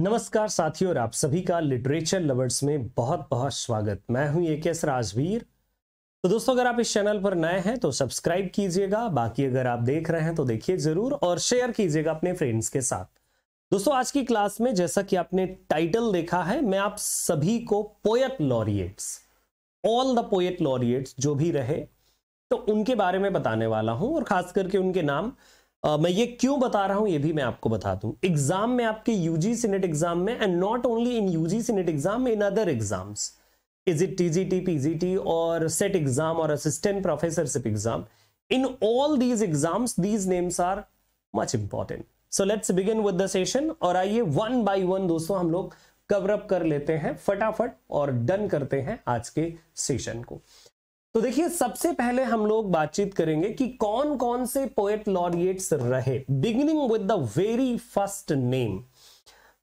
नमस्कार साथियों और आप सभी का लिटरेचर लवर्स में बहुत बहुत स्वागत मैं हूं ए के एस राजवीर तो दोस्तों अगर आप इस चैनल पर नए हैं तो सब्सक्राइब कीजिएगा बाकी अगर आप देख रहे हैं तो देखिए जरूर और शेयर कीजिएगा अपने फ्रेंड्स के साथ दोस्तों आज की क्लास में जैसा कि आपने टाइटल देखा है मैं आप सभी को poet laureates all the poet laureates जो भी रहे तो उनके बारे में बताने वाला हूं और खास करके उनके नाम Uh, मैं ये क्यों बता रहा हूं ये भी मैं आपको बता दूं एग्जाम में आपके यूजी सीनेट एग्जाम में and not only in UGC NET exam in other exams is it TGT PGT और सेट एग्जाम और assistant professorship exam in all these exams these names are much important so let's begin with the session और आइए one by one दोस्तों हम लोग cover up कर लेते हैं फटाफट और डन करते हैं आज के सेशन को तो देखिए सबसे पहले हम लोग बातचीत करेंगे कि कौन कौन से पोएट लॉरिएट्स रहे beginning with the very first name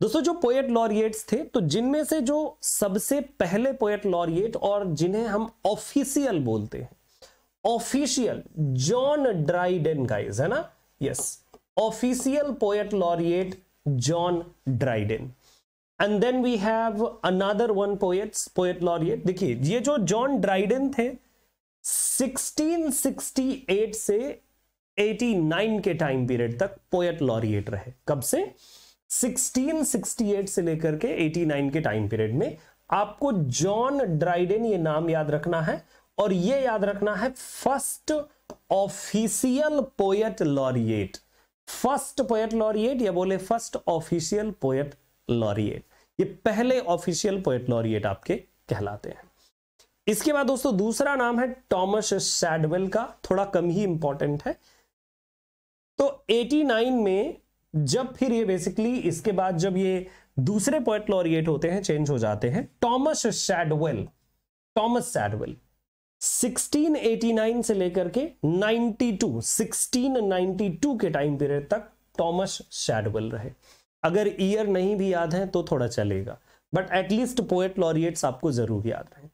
दोस्तों जो पोएट लॉरिएट्स थे तो जिनमें से जो सबसे पहले पोएट लॉरिएट और जिन्हें हम ऑफिशियल बोलते हैं ऑफिशियल जॉन ड्राइडन गाइज है ना yes official poet laureate John Dryden and then we have another one poets poet laureate देखिए ये जो जॉन ड्राइडन थे 1668 से 89 के टाइम पीरियड तक पोएट लॉरिएट रहे कब से 1668 से लेकर के 89 के टाइम पीरियड में आपको जॉन ड्राइडेन ये नाम याद रखना है और ये याद रखना है first official poet laureate first poet laureate या बोले फर्स्ट ऑफिशियल पोएट लॉरिएट ये पहले ऑफिशियल पोएट लॉरिएट आपके कहलाते हैं इसके बाद दोस्तों दूसरा नाम है टॉमस सैडवेल का थोड़ा कम ही इंपॉर्टेंट है तो 89 में जब फिर ये बेसिकली इसके बाद जब ये दूसरे पोएट लॉरिएट होते हैं चेंज हो जाते हैं टॉमस सैडवेल टॉमस सैडवेल 1689 से लेकर के 92 1692 के टाइम पीरियड तक टॉमस सैडवेल रहे अगर ईयर नहीं भी याद है तो थोड़ा चलेगा बट एटलीस्ट पोएट लॉरिएट्स आपको जरूर याद रहे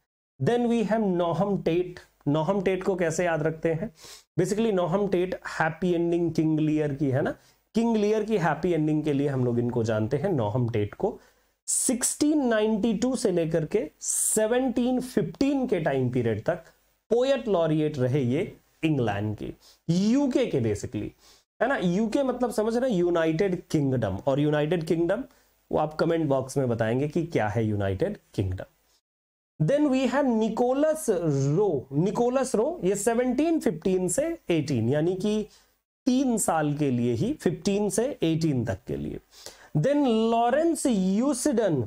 then we have Nahum Tate Nahum Tate को कैसे याद रखते हैं basically Nahum Tate happy ending King Lear की है ना किंग लियर की हैप्पी एंडिंग के लिए हम लोग इनको जानते हैं नोहम टेट को 1692 से लेकर के 1715 के टाइम पीरियड तक पोएट लॉरिएट रहे ये इंग्लैंड के यूके के बेसिकली है ना यूके मतलब समझ रहे यूनाइटेड किंगडम और यूनाइटेड किंगडम वो आप कमेंट बॉक्स में बताएंगे कि क्या है United Kingdom then we have Nicholas Rowe Nicholas Rowe ये 1715 से 18 यानी कि तीन साल के लिए ही 15 से 18 तक के लिए देन लॉरेंस यूसिडन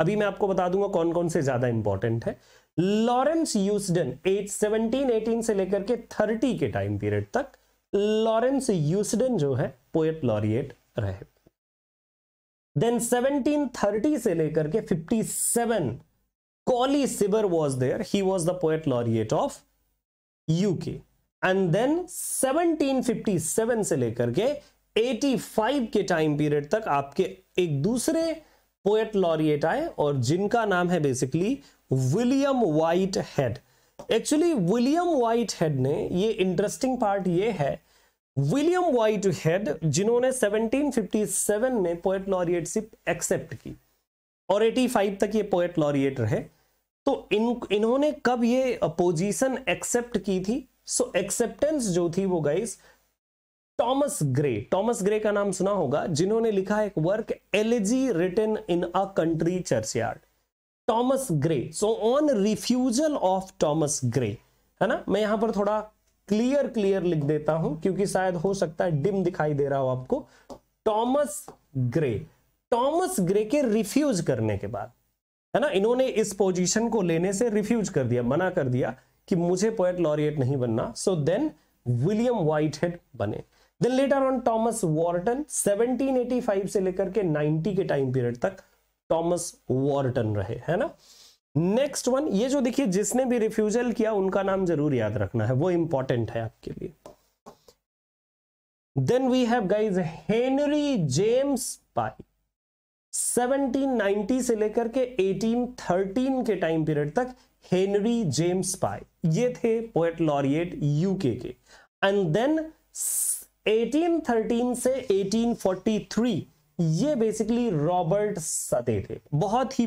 अभी मैं आपको बता दूंगा कौन कौन से ज्यादा इंपॉर्टेंट है लॉरेंस यूसडन सेवनटीन एटीन से लेकर के 30 के टाइम पीरियड तक लॉरेंस यूसडन जो है पोएट लॉरिएट रहे देन 1730 से लेकर के 57 Colley Cibber was there. He was the poet laureate of UK. And then 1757 से लेकर के 85 के टाइम पीरियड तक आपके एक दूसरे पोएट लॉरिएट आए और जिनका नाम है basically William Whitehead actually William Whitehead ने ये इंटरेस्टिंग पार्ट ये है विलियम वाइट हेड जिन्होंने 1757 में पोएट लॉरिएटशिप एक्सेप्ट की और 85 तक ये पोएट लॉरिएट रहे तो इन इन्होंने कब ये पोजीशन एक्सेप्ट की थी सो एक्सेप्टेंस जो थी वो guys Thomas Gray Thomas Gray का नाम सुना होगा जिन्होंने लिखा एक work elegy written in a country churchyard Thomas Gray so on refusal of Thomas Gray है ना मैं यहां पर थोड़ा क्लियर क्लियर लिख देता हूं क्योंकि शायद हो सकता है डिम दिखाई दे रहा हो आपको टॉमस ग्रे टॉमस ग्रे के रिफ्यूज करने के बाद है ना इन्होंने इस पोजीशन को लेने से रिफ्यूज कर दिया मना कर दिया कि मुझे पोएट लॉरिएट नहीं बनना so then William Whitehead बने then later on Thomas Warton 1785 से लेकर के 90 के टाइम पीरियड तक टॉमस वॉर्टन रहे है ना नेक्स्ट वन ये जो देखिए जिसने भी रिफ्यूजल किया उनका नाम जरूर याद रखना है वो इंपॉर्टेंट है आपके लिए then we have guys Henry James Pye 1790 से लेकर के 1813 के टाइम पीरियड तक हेनरी जेम्स पाए ये थे पोएट लॉरिएट यूके के एंड देन 1813 से 1843 ये बेसिकली रॉबर्ट सते थे बहुत ही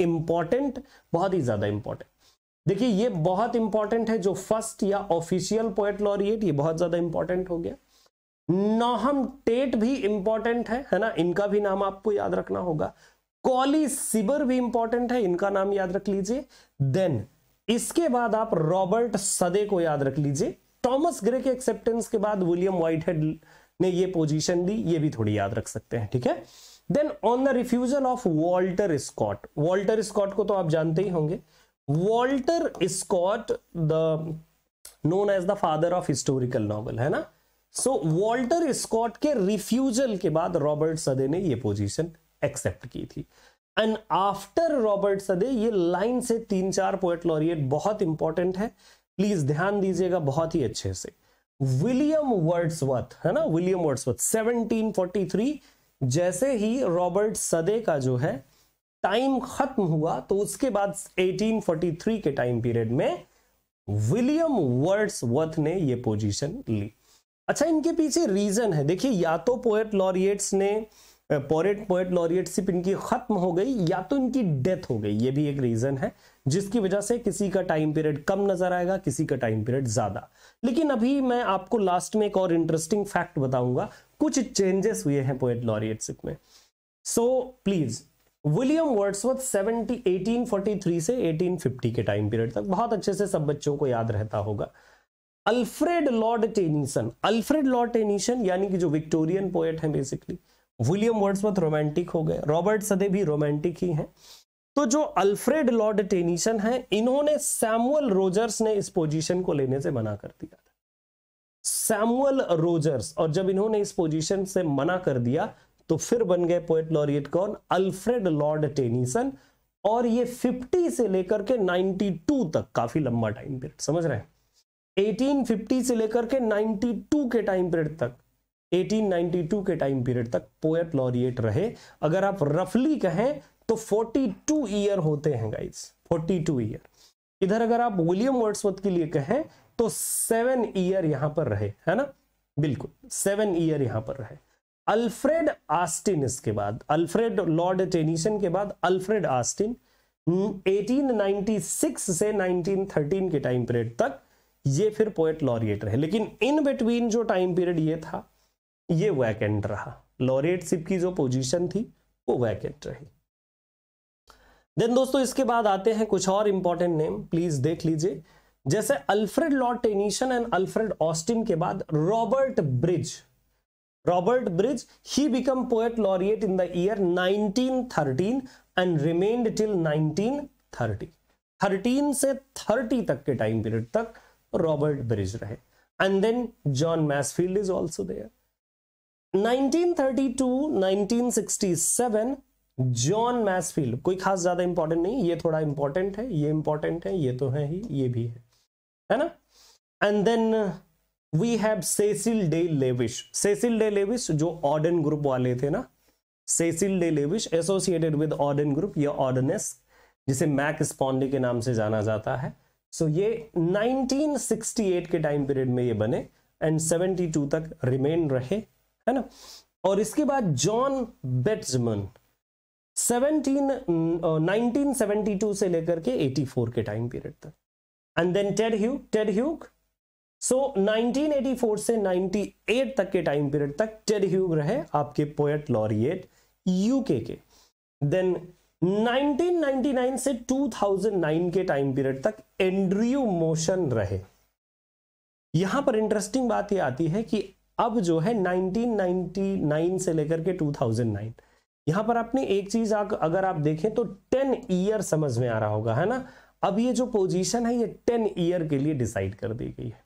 इंपॉर्टेंट बहुत ही ज्यादा इंपॉर्टेंट देखिए ये बहुत इंपॉर्टेंट है जो फर्स्ट या ऑफिशियल पोएट लॉरिएट ये बहुत ज्यादा इंपॉर्टेंट हो गया नोहम टेट भी इंपॉर्टेंट है है ना इनका भी नाम आपको याद रखना होगा कॉली सिबर भी इंपॉर्टेंट है इनका नाम याद रख लीजिए देन इसके बाद आप रॉबर्ट सदे को याद रख लीजिए टॉमस ग्रे के एक्सेप्टेंस के बाद विलियम व्हाइटहेड ने ये पोजीशन दी ये भी थोड़ी याद रख सकते हैं ठीक है then on the refusal of Walter Scott Walter Scott को तो आप जानते ही होंगे Walter Scott the known as the father of historical novel है ना सो वॉल्टर स्कॉट के रिफ्यूजल के बाद रॉबर्ट सदे ने यह पोजीशन एक्सेप्ट की थी एंड आफ्टर रॉबर्ट सदे ये लाइन से तीन चार पोएट लॉरिएट बहुत इंपॉर्टेंट है प्लीज ध्यान दीजिएगा बहुत ही अच्छे से विलियम वर्ड्सवर्थ है ना विलियम वर्ड्सवर्थ 1743 जैसे ही रॉबर्ट सदे का जो है टाइम खत्म हुआ तो उसके बाद 1843 के टाइम पीरियड में विलियम वर्ड्सवर्थ ने ये पोजीशन ली अच्छा इनके पीछे रीजन है देखिए या तो पोएट लॉरिएट्स ने पोरेट पोएट लॉरिएटशिप इनकी खत्म हो गई या तो इनकी डेथ हो गई ये भी एक रीजन है जिसकी वजह से किसी का टाइम पीरियड कम नजर आएगा किसी का टाइम पीरियड ज्यादा लेकिन अभी मैं आपको लास्ट में एक और इंटरेस्टिंग फैक्ट बताऊंगा कुछ चेंजेस हुए हैं पोएट लॉरिएटशिप में सो प्लीज विलियम वर्ड्सवर्थ 70 1843 से एटीन के टाइम पीरियड तक बहुत अच्छे से सब बच्चों को याद रहता होगा Alfred Lord Tennyson Alfred Lord Tennyson यानी कि जो विक्टोरियन पोएट है बेसिकली विलियम वर्ड्सवर्थ रोमांटिक हो गए रॉबर्ट सदे भी रोमांटिक ही हैं तो जो अल्फ्रेड लॉर्ड टेनिसन है इन्होंने सैमुअल रोजर्स ने इस पोजीशन को लेने से मना कर दिया था सैमुअल रोजर्स और जब इन्होंने इस पोजीशन से मना कर दिया तो फिर बन गए पोएट लॉरियट कौन अल्फ्रेड लॉर्ड टेनिसन और ये 50 से लेकर के 92 तक काफी लंबा टाइम पीरियड समझ रहे हैं 1850 से लेकर के 92 के टाइम पीरियड तक 1892 के टाइम पीरियड तक पोएट लॉरिएट रहे अगर आप रफली कहें तो 42 ईयर होते हैं गाइस 42 ईयर इधर अगर आप विलियम वर्ड्सवर्थ के लिए कहें तो सेवन ईयर यहां पर रहे है ना बिल्कुल सेवन ईयर यहां पर रहे अल्फ्रेड आस्टिन इसके बाद अल्फ्रेड लॉर्ड टेनिसन के बाद अल्फ्रेड आस्टिन 1896 से 1913 के टाइम पीरियड तक ये फिर पोएट लॉरिएट रहे लेकिन इन बिटवीन जो टाइम पीरियड ये था ये वैकेंट रहा लॉरिएटशिप की जो पोजीशन थी वो वैकेंट रही देन दोस्तों इसके बाद आते हैं कुछ और इंपॉर्टेंट नेम प्लीज देख लीजिए जैसे Alfred Lord Tennyson and Alfred Austin के बाद Robert Bridges Robert Bridges he become poet laureate in the year 1913 and remained till 1930 13 से 30 तक के टाइम पीरियड तक रॉबर्ट ब्रिज रहे and then John Masefield is also there 1932-1967 John Masefield कोई खास ज्यादा इंपॉर्टेंट नहीं ये थोड़ा इंपॉर्टेंट है ये इंपॉर्टेंट है ये तो है ही ये भी है है ना and then we have Cecil Day Lewis Cecil Day Lewis जो ऑर्डन ग्रुप वाले थे ना Cecil Day Lewis associated with Auden group या ऑर्डनेस जिसे मैक स्पॉन्डी के नाम से जाना जाता है सो ये 1968 के टाइम पीरियड में ये बने एंड 72 तक रिमेन रहे है ना और इसके बाद जॉन बेट्समन 17 1972 से लेकर के 84 के टाइम पीरियड तक and then Ted Hughes Ted Hughes so so, 1984 से 98 तक के टाइम पीरियड तक टेड ह्यूग रहे आपके पोएट लॉरिएट यूके के देन 1999 से 2009 के टाइम पीरियड तक एंड्रियो मोशन रहे यहां पर इंटरेस्टिंग बात यह आती है कि अब जो है 1999 से लेकर के 2009 यहां पर आपने एक चीज अगर आप देखें तो 10 ईयर समझ में आ रहा होगा है ना अब ये जो पोजीशन है ये 10 ईयर के लिए डिसाइड कर दी गई है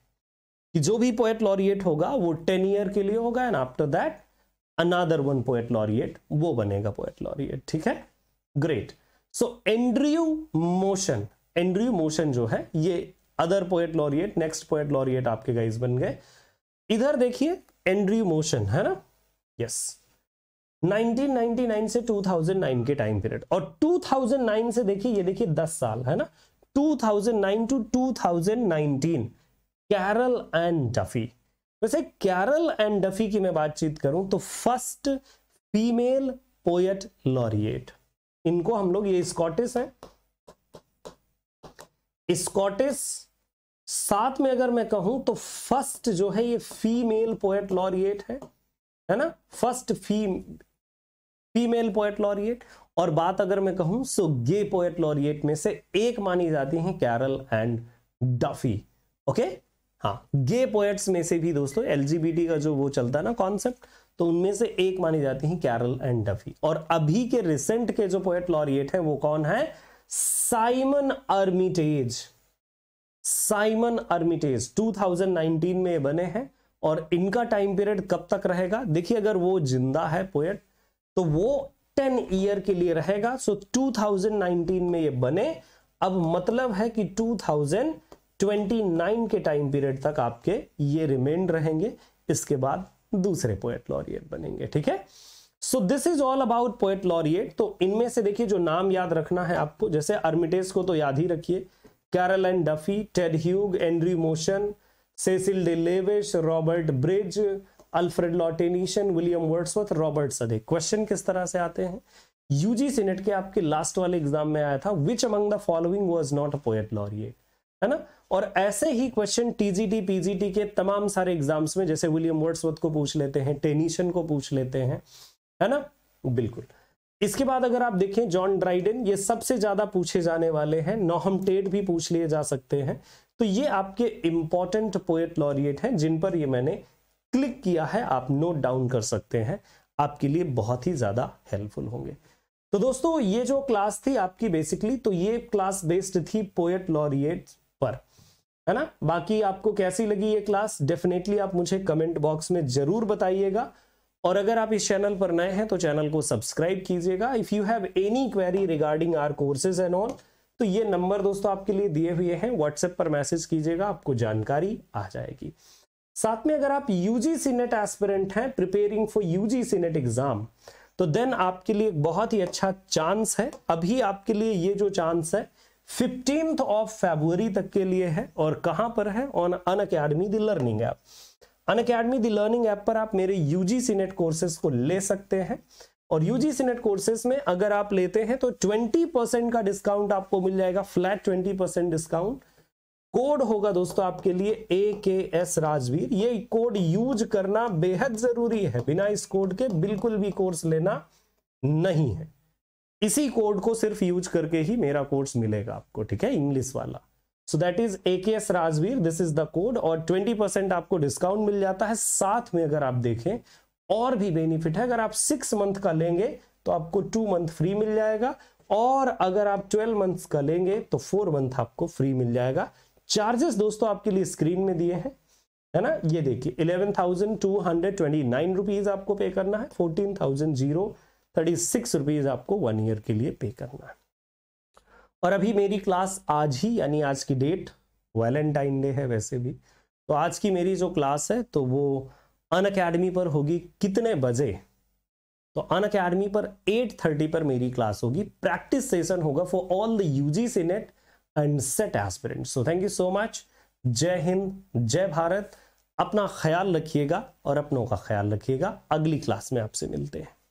कि जो भी पोएट लॉरिएट होगा वो 10 ईयर के लिए होगा and after that another one poet laureate वो बनेगा पोएट लॉरिएट ठीक है great so Andrew Motion Andrew Motion जो है ये other poet laureate next poet laureate आपके गाइस बन गए इधर देखिए एंड्रयू मोशन है ना यस 1999 से 2009 के टाइम पीरियड और 2009 से देखिए ये देखिए 10 साल है ना 2009 टू 2019 कैरल एंड डफी वैसे कैरल एंड डफी की मैं बातचीत करूं तो फर्स्ट फीमेल पोएट लॉरिएट इनको हम लोग ये स्कॉटिश है स्कॉटिश साथ में अगर मैं कहूं तो फर्स्ट जो है ये फीमेल पोएट लॉरिएट है है ना first fe female poet laureate और बात अगर मैं कहूं सो गे पोएट लॉरिएट में से एक मानी जाती हैं कैरल एंड डफी ओके हाँ गे पोएट्स में से भी दोस्तों एलजीबीटी का जो वो चलता है ना कॉन्सेप्ट तो उनमें से एक मानी जाती है कैरल एंड डफी और अभी के रिसेंट के जो पोएट लॉरिएट हैं वो कौन है साइमन अर्मिटेज साइमन अर्मिटेज 2019 में बने हैं और इनका टाइम पीरियड कब तक रहेगा देखिए अगर वो जिंदा है पोएट तो वो 10 ईयर के लिए रहेगा सो so 2019 में ये बने अब मतलब है कि 2029 के टाइम पीरियड तक आपके ये रिमेंड रहेंगे इसके बाद दूसरे पोएट लॉरिएट बनेंगे ठीक है so this is all about poet laureate तो इनमें से देखिए जो नाम याद रखना है आपको जैसे अर्मिटेज को तो याद ही रखिए Carol Ann Duffy Ted Hughes Andrew Motion Cecil Day Lewis Robert Bridges Alfred Lord Tennyson William Wordsworth Robert Southey question किस तरह से आते हैं यूजी सीनेट के आपके लास्ट वाले एग्जाम में आया था which among the following was not a poet laureate है ना और ऐसे ही क्वेश्चन टीजीटी पीजीटी के तमाम सारे एग्जाम्स में जैसे विलियम वर्ड्सवर्थ को पूछ लेते हैं टेनिशन को पूछ लेते हैं है ना बिल्कुल इसके बाद अगर आप देखें जॉन ड्राइडन ये सबसे ज्यादा पूछे जाने वाले हैं नोहम टेड भी पूछ लिए जा सकते हैं तो ये आपके इंपॉर्टेंट पोएट लॉरिएट हैं जिन पर ये मैंने क्लिक किया है आप नोट डाउन कर सकते हैं आपके लिए बहुत ही ज्यादा हेल्पफुल होंगे तो दोस्तों ये जो क्लास थी आपकी बेसिकली तो ये क्लास बेस्ड थी पोएट लॉरिएट पर है ना बाकी आपको कैसी लगी ये क्लास डेफिनेटली आप मुझे कमेंट बॉक्स में जरूर बताइएगा और अगर आप इस चैनल पर नए हैं तो चैनल को सब्सक्राइब कीजिएगा if you have any query regarding our courses and all तो ये नंबर दोस्तों आपके लिए दिए हुए हैं व्हाट्सएप पर मैसेज कीजिएगा आपको जानकारी आ जाएगी साथ में अगर आप यूजीसी नेट एस्पिरेंट हैं preparing for UGC NET exam तो देन आपके लिए बहुत ही अच्छा चांस है अभी आपके लिए ये जो चांस है फिफ्टींथ ऑफ फेबुअरी तक के लिए है और कहां पर है on Unacademy the learning app Unacademy the learning app पर आप मेरे यूजी सीनेट कोर्सेज को ले सकते हैं और यूजी सीनेट कोर्सेज में अगर आप लेते हैं तो 20 परसेंट का डिस्काउंट आपको मिल जाएगा फ्लैट 20 परसेंट डिस्काउंट कोड होगा दोस्तों आपके लिए ए के एस राजवीर ये कोड यूज करना बेहद जरूरी है बिना इस कोड के बिल्कुल भी कोर्स लेना नहीं है इसी कोड को सिर्फ यूज करके ही मेरा कोर्स मिलेगा आपको ठीक है इंग्लिश वाला so that is A K S Rajveer this is the code और ट्वेंटी परसेंट आपको डिस्काउंट मिल जाता है साथ में अगर आप देखें और भी बेनिफिट है अगर आप सिक्स मंथ का लेंगे तो आपको टू मंथ फ्री मिल जाएगा और अगर आप ट्वेल्व मंथ का लेंगे तो फोर मंथ आपको फ्री मिल जाएगा चार्जेस दोस्तों आपके लिए स्क्रीन में दिए हैं है ना ये देखिए eleven thousand two hundred twenty nine rupees आपको पे करना है fourteen thousand zero thirty six rupees आपको वन ईयर के लिए पे करना है और अभी मेरी क्लास आज ही यानी आज की डेट वैलेंटाइन डे है वैसे भी तो आज की मेरी जो क्लास है तो वो अन अकेडमी पर होगी कितने बजे तो अन अकेडमी पर 8:30 पर मेरी क्लास होगी प्रैक्टिस सेशन होगा for all the C NET and SET aspirant so thank you so much जय हिंद जय भारत अपना ख्याल रखिएगा और अपनों का ख्याल रखिएगा अगली क्लास में आपसे मिलते हैं